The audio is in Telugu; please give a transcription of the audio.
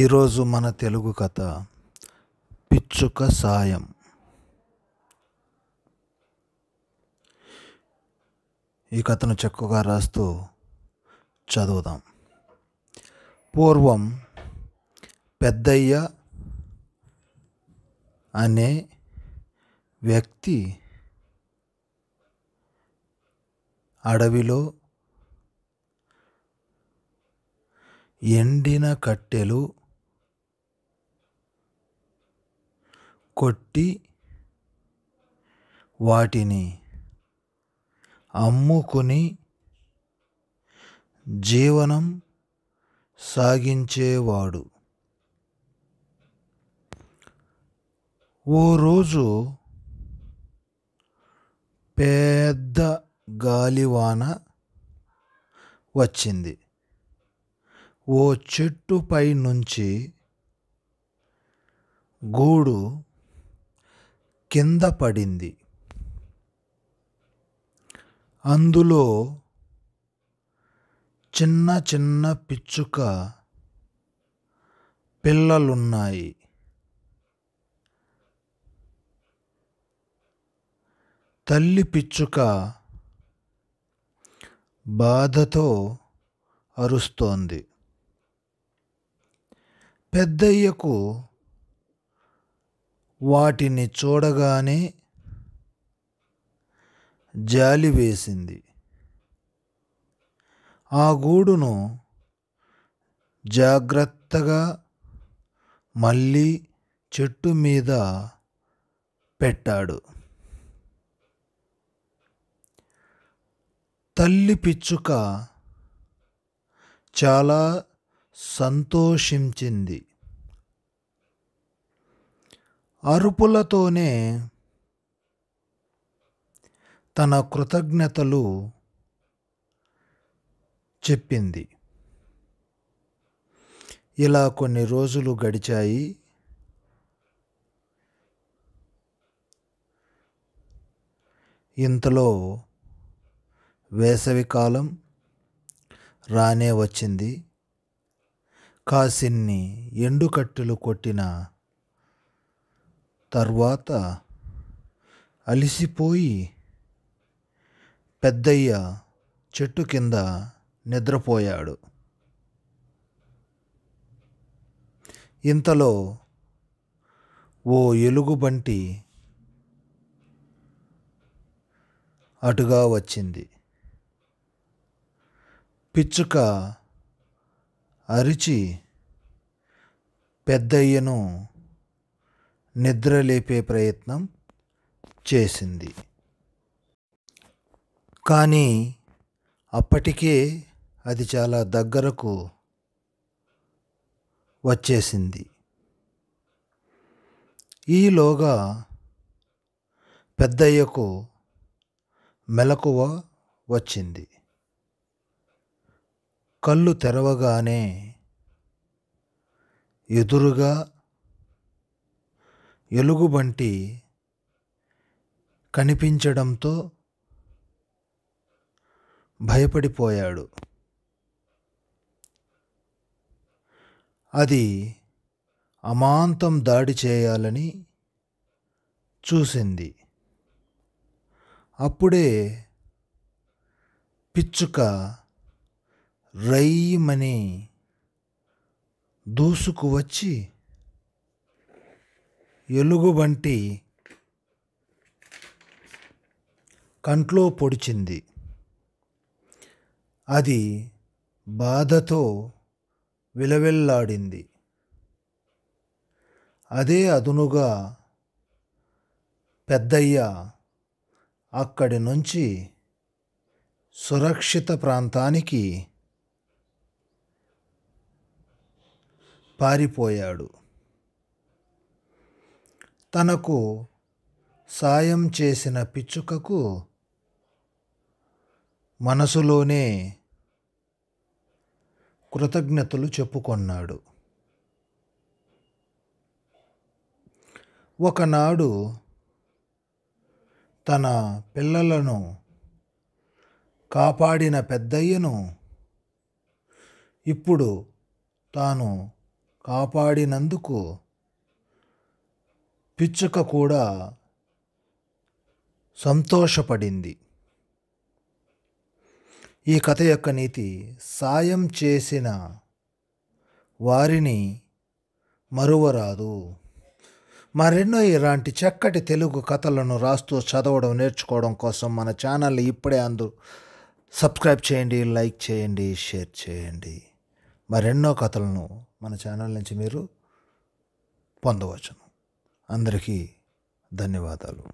ఈరోజు మన తెలుగు కథ పిచ్చుక సాయం ఈ కథను చక్కగా రాస్తూ చదువుదాం పూర్వం పెద్దయ్య అనే వ్యక్తి అడవిలో ఎండిన కట్టెలు కొట్టి వాటిని అమ్ముకుని జీవనం సాగించేవాడు ఓ రోజు పెద్ద గాలివాన వచ్చింది ఓ చెట్టుపై నుంచి గూడు కింద పడింది అందులో చిన్న చిన్న పిచ్చుక పిల్లలున్నాయి తల్లి పిచ్చుక బాధతో అరుస్తోంది పెద్దయ్యకు వాటిని చూడగానే జాలి వేసింది ఆ గూడును జాగ్రత్తగా మళ్ళీ చెట్టు మీద పెట్టాడు తల్లి పిచ్చుక చాలా సంతోషించింది అరుపులతోనే తన కృతజ్ఞతలు చెప్పింది ఇలా కొన్ని రోజులు గడిచాయి ఇంతలో వేసవికాలం రానే వచ్చింది కాసిన్ని ఎండుకట్టెలు కొట్టిన తర్వాత అలిసిపోయి పెద్దయ్య చెట్టు కింద నిద్రపోయాడు ఇంతలో ఓ ఎలుగుబంటి అటుగా వచ్చింది పిచ్చుక అరిచి పెద్దయ్యను నిద్రలేపే ప్రయత్నం చేసింది కానీ అప్పటికే అది చాలా దగ్గరకు వచ్చేసింది ఈలోగా పెద్దయ్యకు మెలకువ వచ్చింది కళ్ళు తెరవగానే ఎదురుగా ఎలుగుబంటి కనిపించడంతో భయపడిపోయాడు అది అమాంతం దాడి చేయాలని చూసింది అప్పుడే పిచ్చుక రయ్యమని దూసుకు వచ్చి ఎలుగుబంటి కంట్లో పొడిచింది అది బాధతో విలవెల్లాడింది అదే అదునుగా పెద్దయ్య అక్కడి నుంచి సురక్షిత ప్రాంతానికి పారిపోయాడు తనకు సాయం చేసిన పిచ్చుకకు మనసులోనే కృతజ్ఞతలు చెప్పుకొన్నాడు ఒకనాడు తన పిల్లలను కాపాడిన పెద్దయ్యను ఇప్పుడు తాను కాపాడినందుకు పిచ్చుక కూడా సంతోషపడింది ఈ కథ యొక్క నీతి సాయం చేసిన వారిని మరువరాదు మరెన్నో ఇలాంటి చక్కటి తెలుగు కథలను రాస్తూ చదవడం నేర్చుకోవడం కోసం మన ఛానల్ ఇప్పుడే అందు సబ్స్క్రైబ్ చేయండి లైక్ చేయండి షేర్ చేయండి మరెన్నో కథలను మన ఛానల్ నుంచి మీరు పొందవచ్చును అందరికీ ధన్యవాదాలు